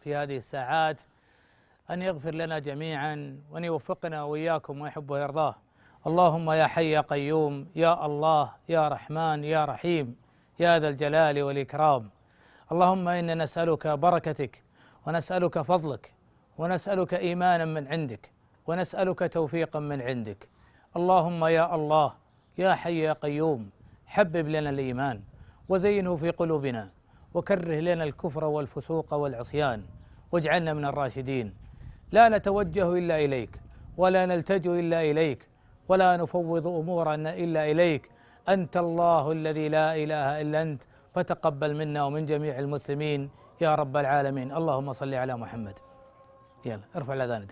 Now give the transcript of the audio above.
في هذه الساعات أن يغفر لنا جميعا وأن يوفقنا وإياكم ويحب ويرضاه اللهم يا حي يا قيوم يا الله يا رحمن يا رحيم يا ذا الجلال والإكرام اللهم إنا نسألك بركتك ونسألك فضلك ونسألك إيمانا من عندك ونسألك توفيقا من عندك اللهم يا الله يا حي يا قيوم حبب لنا الإيمان وزينه في قلوبنا وكره لنا الكفر والفسوق والعصيان واجعلنا من الراشدين لا نتوجه الا اليك ولا نلتجئ الا اليك ولا نفوض امورنا الا اليك انت الله الذي لا اله الا انت فتقبل منا ومن جميع المسلمين يا رب العالمين اللهم صل على محمد يلا ارفع الاذان